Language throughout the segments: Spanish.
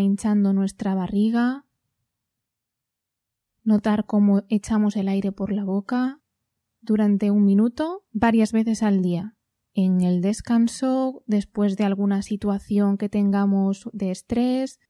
hinchando nuestra barriga, notar cómo echamos el aire por la boca durante un minuto varias veces al día, en el descanso, después de alguna situación que tengamos de estrés.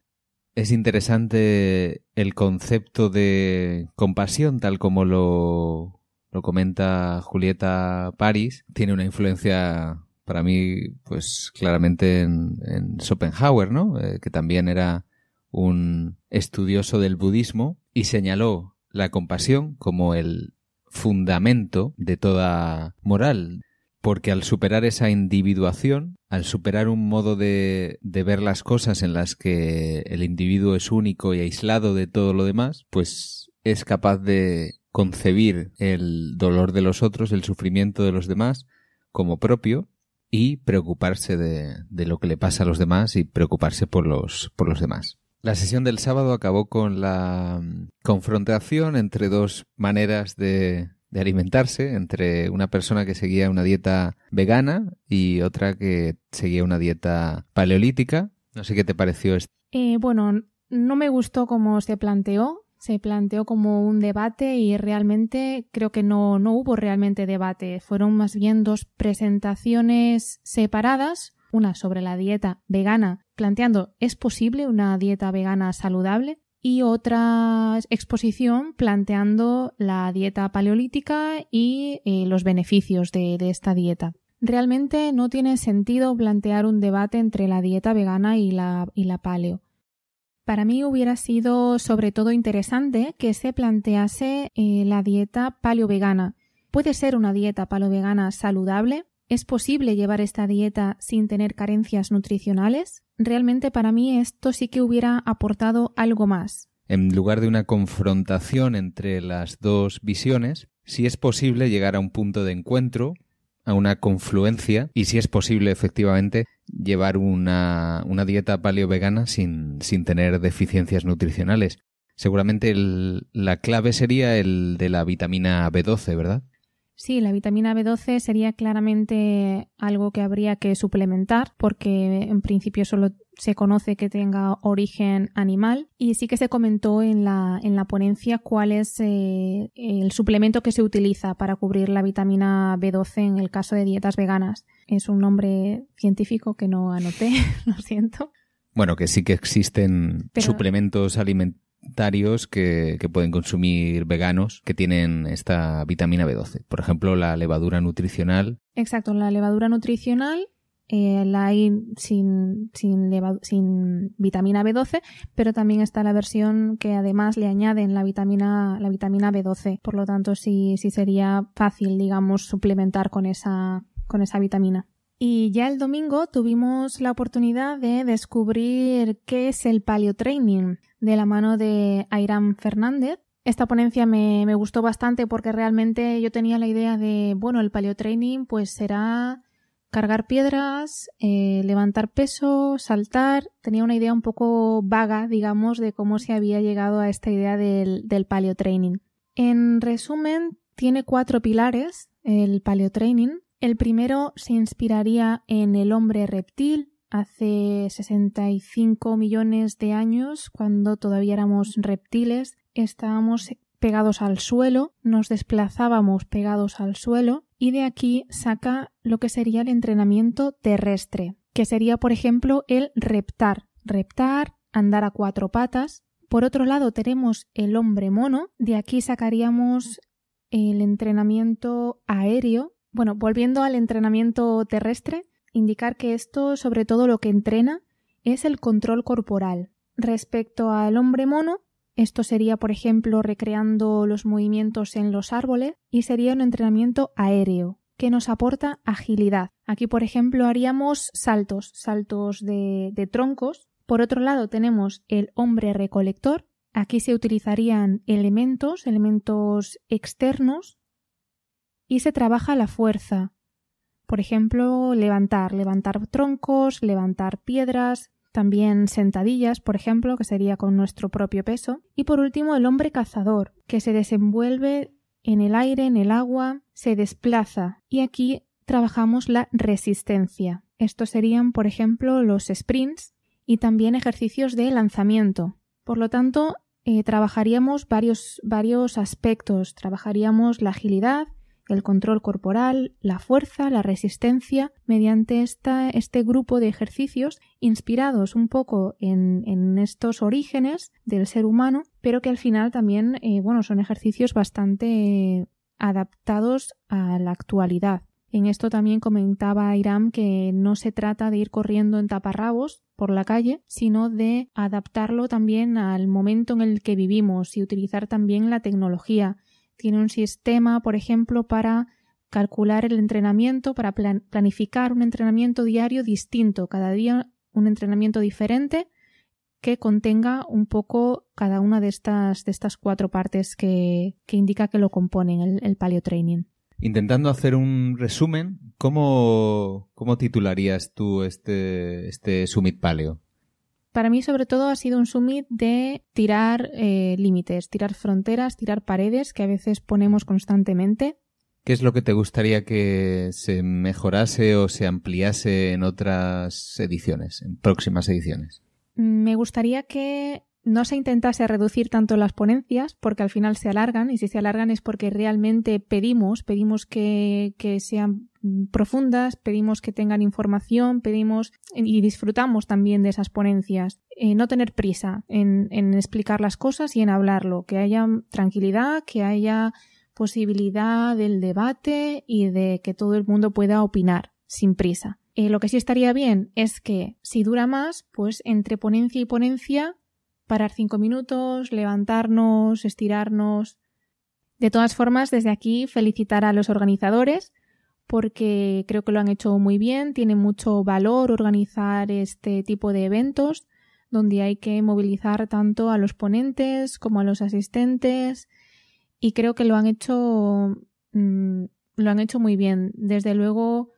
Es interesante el concepto de compasión, tal como lo, lo comenta Julieta París, tiene una influencia para mí, pues claramente en, Schopenhauer, ¿no? Eh, que también era un estudioso del budismo y señaló la compasión como el fundamento de toda moral, porque al superar esa individuación, al superar un modo de, ver las cosas en las que el individuo es único y aislado de todo lo demás, pues es capaz de concebir el dolor de los otros, el sufrimiento de los demás, como propio y preocuparse de, lo que le pasa a los demás y preocuparse por los, por los demás. La sesión del sábado acabó con la mm, confrontación entre dos maneras de, alimentarse, entre una persona que seguía una dieta vegana y otra que seguía una dieta paleolítica. No sé qué te pareció esto. Eh, bueno, no me gustó cómo se planteó se planteó como un debate y realmente creo que no, no hubo realmente debate. Fueron más bien dos presentaciones separadas, una sobre la dieta vegana, planteando ¿es posible una dieta vegana saludable? y otra exposición planteando la dieta paleolítica y eh, los beneficios de, de esta dieta. Realmente no tiene sentido plantear un debate entre la dieta vegana y la, y la paleo. Para mí hubiera sido sobre todo interesante que se plantease eh, la dieta paleovegana. vegana ¿Puede ser una dieta paleovegana vegana saludable? ¿Es posible llevar esta dieta sin tener carencias nutricionales? Realmente para mí esto sí que hubiera aportado algo más. En lugar de una confrontación entre las dos visiones, si es posible llegar a un punto de encuentro a una confluencia y si es posible efectivamente llevar una, una dieta paleo-vegana sin, sin tener deficiencias nutricionales. Seguramente la clave sería el de la vitamina B12, ¿verdad? Sí, la vitamina B12 sería claramente algo que habría que suplementar porque en principio solo se conoce que tenga origen animal y sí que se comentó en la, en la ponencia cuál es eh, el suplemento que se utiliza para cubrir la vitamina B12 en el caso de dietas veganas. Es un nombre científico que no anoté, lo siento. Bueno, que sí que existen suplementos alimentarios que, que, pueden consumir veganos que tienen esta vitamina B12. Por ejemplo, la levadura nutricional. Exacto, la levadura nutricional eh, la hay sin, vitamina B12, pero también está la versión que además le añaden la vitamina, la vitamina B12. Por lo tanto, sí, sí sería fácil, digamos, suplementar con esa, con esa vitamina. Y ya el domingo tuvimos la oportunidad de descubrir qué es el paleotraining de la mano de Airam Fernández. Esta ponencia me, me gustó bastante porque realmente yo tenía la idea de, bueno, el paleotraining pues será cargar piedras, eh, levantar peso, saltar. Tenía una idea un poco vaga, digamos, de cómo se había llegado a esta idea del, del paleotraining. En resumen, tiene cuatro pilares el paleotraining. El primero se inspiraría en el hombre reptil, Hace 65 millones de años, cuando todavía éramos reptiles, estábamos pegados al suelo, nos desplazábamos pegados al suelo y de aquí saca lo que sería el entrenamiento terrestre, que sería, por ejemplo, el reptar, reptar, andar a cuatro patas. Por otro lado, tenemos el hombre mono, de aquí sacaríamos el entrenamiento aéreo. Bueno, volviendo al entrenamiento terrestre, indicar que esto, sobre todo lo que entrena, es el control corporal. Respecto al hombre mono, esto sería, por ejemplo, recreando los movimientos en los árboles y sería un entrenamiento aéreo, que nos aporta agilidad. Aquí, por ejemplo, haríamos saltos, saltos de, troncos. Por otro lado, tenemos el hombre recolector. Aquí se utilizarían elementos, elementos externos, y se trabaja la fuerza, por ejemplo, levantar, levantar troncos, levantar piedras, también sentadillas, por ejemplo, que sería con nuestro propio peso. Y por último, el hombre cazador, que se desenvuelve en el aire, en el agua, se desplaza. Y aquí trabajamos la resistencia. Estos serían, por ejemplo, los sprints y también ejercicios de lanzamiento. Por lo tanto, eh, trabajaríamos varios, varios aspectos. Trabajaríamos la agilidad, el control corporal, la fuerza, la resistencia, mediante esta, este grupo de ejercicios inspirados un poco en, estos orígenes del ser humano, pero que al final también, eh, bueno, son ejercicios bastante adaptados a la actualidad. En esto también comentaba Iram que no se trata de ir corriendo en taparrabos por la calle, sino de adaptarlo también al momento en el que vivimos y utilizar también la tecnología tiene un sistema, por ejemplo, para calcular el entrenamiento, para planificar un entrenamiento diario distinto, cada día un entrenamiento diferente que contenga un poco cada una de estas, de estas cuatro partes que, indica que lo componen el, palio training. Intentando hacer un resumen, ¿cómo, titularías tú este, este Summit Paleo? para mí sobre todo ha sido un summit de tirar eh, límites, tirar fronteras, tirar paredes que a veces ponemos constantemente. ¿Qué es lo que te gustaría que se mejorase o se ampliase en otras ediciones, en próximas ediciones? Mm, me gustaría que no se intentase reducir tanto las ponencias porque al final se alargan y si se alargan es porque realmente pedimos, pedimos que sean Mm, profundas, pedimos que tengan información, pedimos y disfrutamos también de esas ponencias. Eh, no tener prisa en, explicar las cosas y en hablarlo, que haya tranquilidad, que haya posibilidad del debate y de que todo el mundo pueda opinar sin prisa. Eh, lo que sí estaría bien es que si dura más, pues entre ponencia y ponencia, parar cinco minutos, levantarnos, estirarnos. De todas formas, desde aquí felicitar a los organizadores porque creo que lo han hecho muy bien, tiene mucho valor organizar este tipo de eventos donde hay que movilizar tanto a los ponentes como a los asistentes y creo que lo han hecho mm, lo han hecho muy bien. Desde luego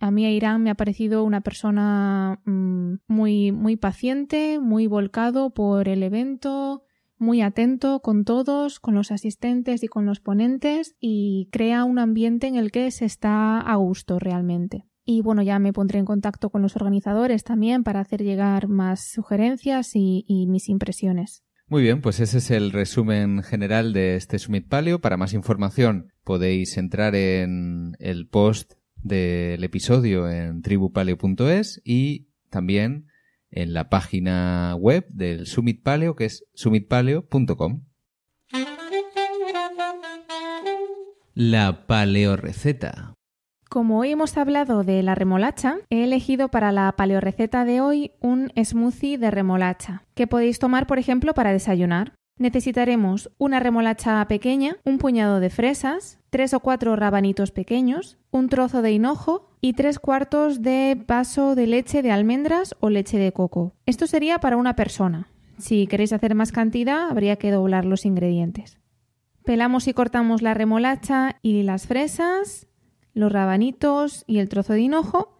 a mí a Irán me ha parecido una persona mm, muy muy paciente, muy volcado por el evento, muy atento con todos, con los asistentes y con los ponentes y crea un ambiente en el que se está a gusto realmente. Y bueno, ya me pondré en contacto con los organizadores también para hacer llegar más sugerencias y, mis impresiones. Muy bien, pues ese es el resumen general de este Summit Paleo. Para más información podéis entrar en el post del episodio en tribupaleo.es y también en la página web del Summit Paleo, que es summitpaleo.com. La paleoreceta. Como hoy hemos hablado de la remolacha, he elegido para la paleoreceta de hoy un smoothie de remolacha, que podéis tomar, por ejemplo, para desayunar. Necesitaremos una remolacha pequeña, un puñado de fresas, tres o cuatro rabanitos pequeños, un trozo de hinojo, y tres cuartos de vaso de leche de almendras o leche de coco. Esto sería para una persona. Si queréis hacer más cantidad, habría que doblar los ingredientes. Pelamos y cortamos la remolacha y las fresas, los rabanitos y el trozo de hinojo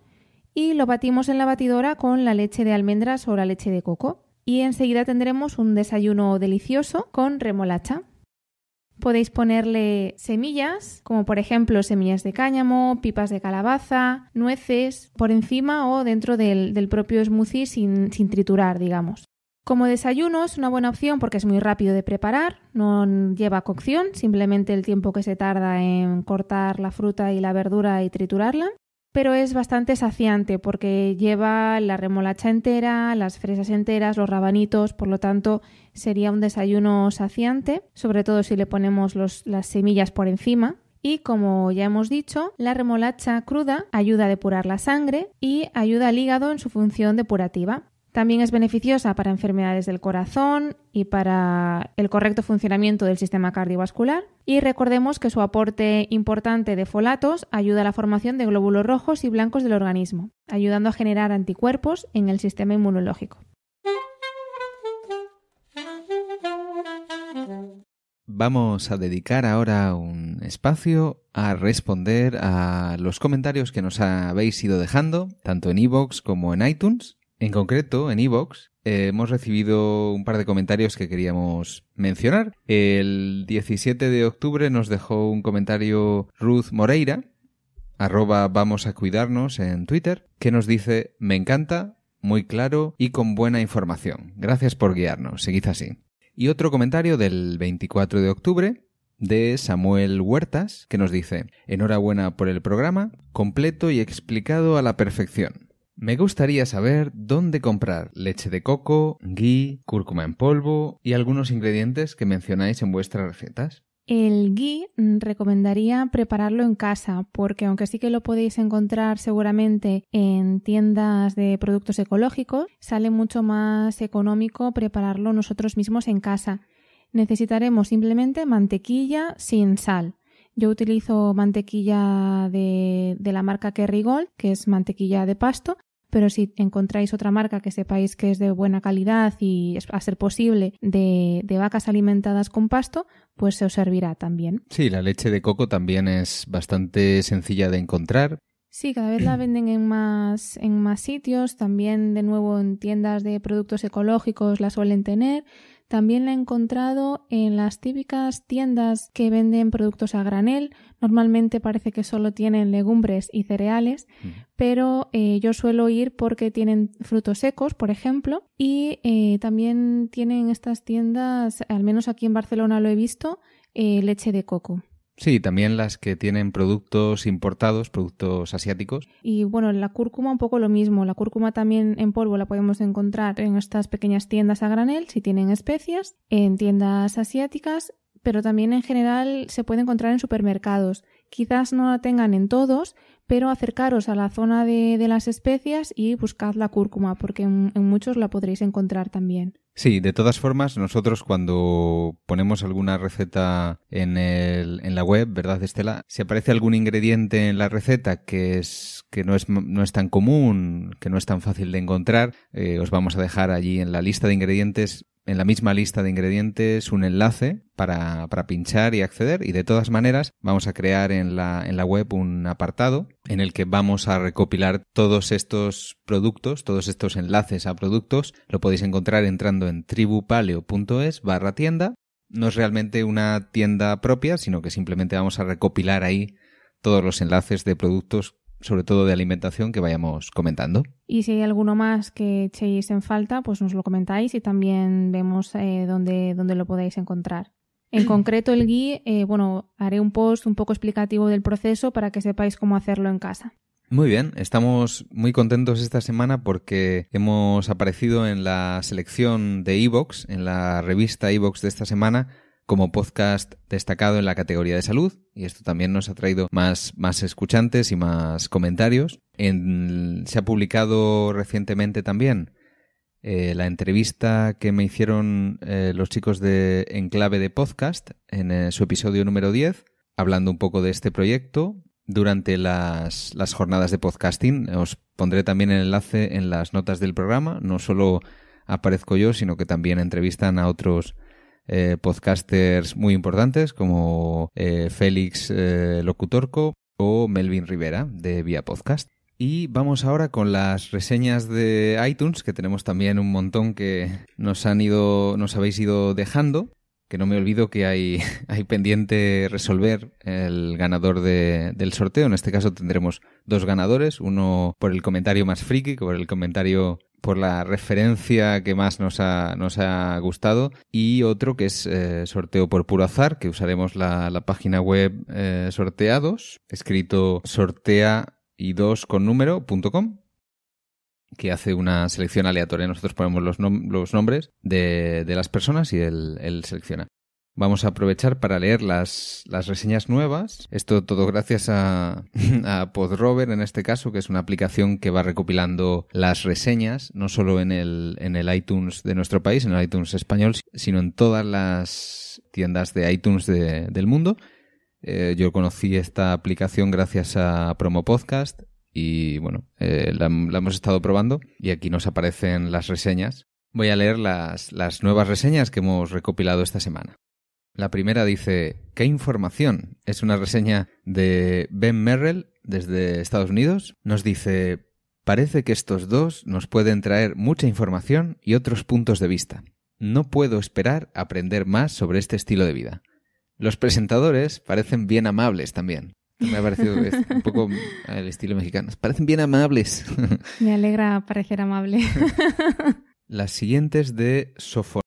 y lo batimos en la batidora con la leche de almendras o la leche de coco. Y enseguida tendremos un desayuno delicioso con remolacha. Podéis ponerle semillas, como por ejemplo semillas de cáñamo, pipas de calabaza, nueces, por encima o dentro del, propio smoothie sin, sin triturar, digamos. Como desayuno es una buena opción porque es muy rápido de preparar, no lleva cocción, simplemente el tiempo que se tarda en cortar la fruta y la verdura y triturarla pero es bastante saciante porque lleva la remolacha entera, las fresas enteras, los rabanitos, por lo tanto sería un desayuno saciante, sobre todo si le ponemos las semillas por encima. Y como ya hemos dicho, la remolacha cruda ayuda a depurar la sangre y ayuda al hígado en su función depurativa. También es beneficiosa para enfermedades del corazón y para el correcto funcionamiento del sistema cardiovascular. Y recordemos que su aporte importante de folatos ayuda a la formación de glóbulos rojos y blancos del organismo, ayudando a generar anticuerpos en el sistema inmunológico. Vamos a dedicar ahora un espacio a responder a los comentarios que nos habéis ido dejando, tanto en iVoox como en iTunes. En concreto, en Evox eh, hemos recibido un par de comentarios que queríamos mencionar. El 17 de octubre nos dejó un comentario Ruth Moreira, arroba vamos a cuidarnos en Twitter, que nos dice, me encanta, muy claro y con buena información. Gracias por guiarnos, seguid así. Y otro comentario del 24 de octubre de Samuel Huertas, que nos dice, enhorabuena por el programa, completo y explicado a la perfección. Me gustaría saber dónde comprar leche de coco, ghee, cúrcuma en polvo y algunos ingredientes que mencionáis en vuestras recetas. El ghee mm, recomendaría prepararlo en casa porque aunque sí que lo podéis encontrar seguramente en tiendas de productos ecológicos, sale mucho más económico prepararlo nosotros mismos en casa. Necesitaremos simplemente mantequilla sin sal. Yo utilizo mantequilla de, de la marca Kerrygold, que es mantequilla de pasto, pero si encontráis otra marca que sepáis que es de buena calidad y a ser posible de, vacas alimentadas con pasto, pues se os servirá también. Sí, la leche de coco también es bastante sencilla de encontrar. Sí, cada vez la venden en más, en más sitios, también de nuevo en tiendas de productos ecológicos la suelen tener. También la he encontrado en las típicas tiendas que venden productos a granel, Normalmente parece que solo tienen legumbres y cereales, mm. pero eh, yo suelo ir porque tienen frutos secos, por ejemplo, y eh, también tienen estas tiendas, al menos aquí en Barcelona lo he visto, eh, leche de coco. Sí, también las que tienen productos importados, productos asiáticos. Y bueno, la cúrcuma un poco lo mismo. La cúrcuma también en polvo la podemos encontrar en estas pequeñas tiendas a granel, si tienen especias, en tiendas asiáticas pero también en general se puede encontrar en supermercados. Quizás no la tengan en todos, pero acercaros a la zona de, las especias y buscad la cúrcuma, porque en, muchos la podréis encontrar también. Sí, de todas formas, nosotros cuando ponemos alguna receta en, el, en la web, ¿verdad, Estela? Si aparece algún ingrediente en la receta que, es, que no, es, tan común, que no es tan fácil de encontrar, eh, os vamos a dejar allí en la lista de ingredientes en la misma lista de ingredientes un enlace para, pinchar y acceder y de todas maneras vamos a crear en la, en la web un apartado en el que vamos a recopilar todos estos productos, todos estos enlaces a productos. Lo podéis encontrar entrando en tribupaleo.es barra tienda. No es realmente una tienda propia, sino que simplemente vamos a recopilar ahí todos los enlaces de productos sobre todo de alimentación, que vayamos comentando. Y si hay alguno más que echéis en falta, pues nos lo comentáis y también vemos eh, dónde, lo podéis encontrar. En concreto, el gui, eh, bueno, haré un post un poco explicativo del proceso para que sepáis cómo hacerlo en casa. Muy bien, estamos muy contentos esta semana porque hemos aparecido en la selección de Evox, en la revista Evox de esta semana, como podcast destacado en la categoría de salud y esto también nos ha traído más, más escuchantes y más comentarios. se ha publicado recientemente también eh, la entrevista que me hicieron eh, los chicos de Enclave de Podcast en eh, su episodio número 10, hablando un poco de este proyecto durante las, las jornadas de podcasting. Os pondré también el enlace en las notas del programa. No solo aparezco yo, sino que también entrevistan a otros eh, podcasters muy importantes como eh, Félix eh, Locutorco o Melvin Rivera de Vía Podcast. Y vamos ahora con las reseñas de iTunes, que tenemos también un montón que nos han ido, nos habéis ido dejando que no me olvido que hay, hay pendiente resolver el ganador del sorteo. En este caso tendremos dos ganadores, uno por el comentario más friki, que por el comentario por la referencia que más nos ha, gustado y otro que es eh, sorteo por puro azar, que usaremos la, página web eh, sorteados, escrito sortea y dos con número que hace una selección aleatoria. Nosotros ponemos los, los nombres de, las personas y él selecciona. Vamos a aprovechar para leer las, reseñas nuevas. Esto todo gracias a, Podrover, en este caso, que es una aplicación que va recopilando las reseñas, no solo en el, en el iTunes de nuestro país, en el iTunes español, sino en todas las tiendas de iTunes del mundo. Eh, yo conocí esta aplicación gracias a Promo Podcast y bueno, eh, la, la, hemos estado probando y aquí nos aparecen las reseñas. Voy a leer las, las nuevas reseñas que hemos recopilado esta semana. La primera dice, ¿qué información? Es una reseña de Ben Merrill desde Estados Unidos. Nos dice, parece que estos dos nos pueden traer mucha información y otros puntos de vista. No puedo esperar aprender más sobre este estilo de vida. Los presentadores parecen bien amables también. Me ha parecido un poco el estilo mexicano. Parecen bien amables. Me alegra parecer amable. Las siguientes de Sofor.